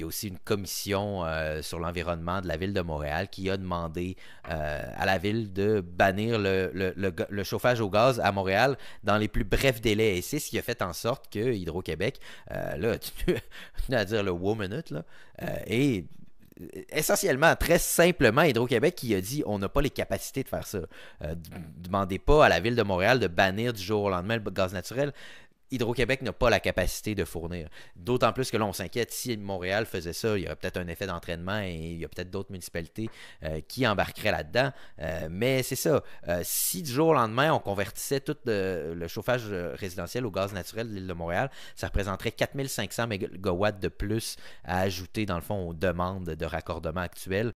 il y a aussi une commission euh, sur l'environnement de la ville de Montréal qui a demandé euh, à la ville de bannir le, chauffage au gaz à Montréal dans les plus brefs délais. Et c'est ce qui a fait en sorte que Hydro-Québec, euh, là, tu, a à dire le wow minute, et essentiellement, très simplement, Hydro-Québec qui a dit on n'a pas les capacités de faire ça. demandez pas à la ville de Montréal de bannir du jour au lendemain le gaz naturel. Hydro-Québec n'a pas la capacité de fournir. D'autant plus que là, on s'inquiète, si Montréal faisait ça, il y aurait peut-être un effet d'entraînement et il y a peut-être d'autres municipalités euh, qui embarqueraient là-dedans. Euh, mais c'est ça. Euh, si du jour au lendemain, on convertissait tout le, chauffage résidentiel au gaz naturel de l'île de Montréal, ça représenterait 4500 MW de plus à ajouter, dans le fond, aux demandes de raccordement actuelles.